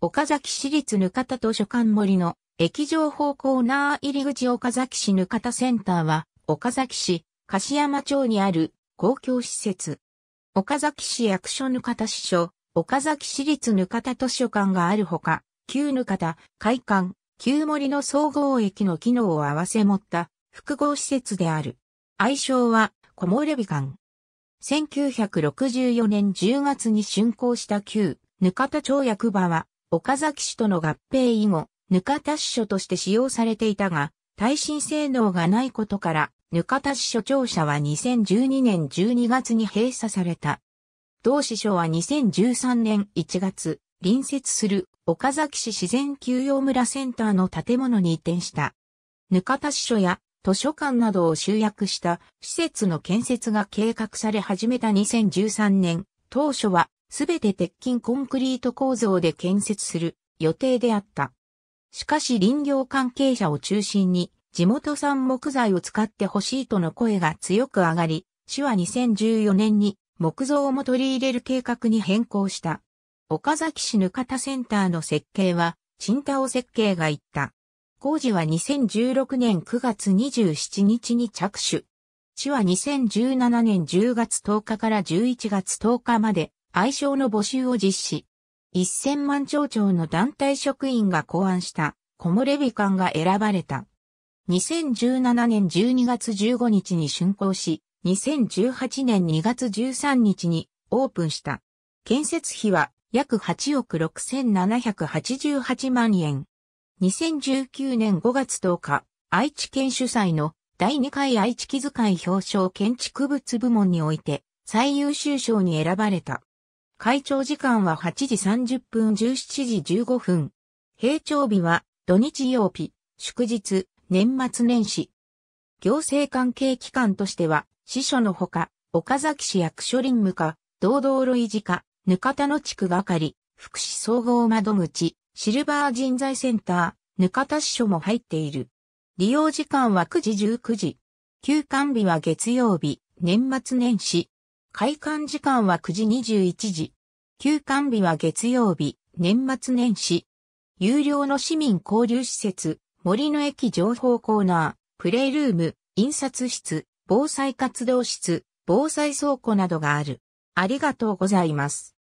岡崎市立ぬかた図書館森の駅情報コーナー入り口岡崎市ぬかたセンターは岡崎市柏山町にある公共施設。岡崎市役所ぬかた支所、岡崎市立ぬかた図書館があるほか、旧ぬかた、会館、旧森の総合駅の機能を合わせ持った複合施設である。愛称は木漏れ日館。1964年10月に竣工した旧、ぬかた町役場は、岡崎市との合併以後、か田市所として使用されていたが、耐震性能がないことから、か田市所庁舎は2012年12月に閉鎖された。同市所は2013年1月、隣接する岡崎市自然休養村センターの建物に移転した。か田市所や図書館などを集約した施設の建設が計画され始めた2013年、当初はすべて鉄筋コンクリート構造で建設する予定であった。しかし林業関係者を中心に地元産木材を使ってほしいとの声が強く上がり、市は2014年に木造も取り入れる計画に変更した。岡崎市ぬかたセンターの設計は、チンタ設計が言った。工事は2016年9月27日に着手。市は2017年10月10日から11月10日まで愛称の募集を実施。1000万町長の団体職員が考案した木漏れビ館が選ばれた。2017年12月15日に竣工し、2018年2月13日にオープンした。建設費は約8億6788万円。2019年5月10日、愛知県主催の第2回愛知気遣い表彰建築物部門において最優秀賞に選ばれた。会長時間は8時30分17時15分。閉庁日は土日曜日、祝日、年末年始。行政関係機関としては、司書のほか、岡崎市役所林務課、道道路維持課、ぬかたの地区係、福祉総合窓口、シルバー人材センター、ぬかた支所も入っている。利用時間は9時19時。休館日は月曜日、年末年始、開館時間は9時21時。休館日は月曜日、年末年始。有料の市民交流施設、森の駅情報コーナー、プレイルーム、印刷室、防災活動室、防災倉庫などがある。ありがとうございます。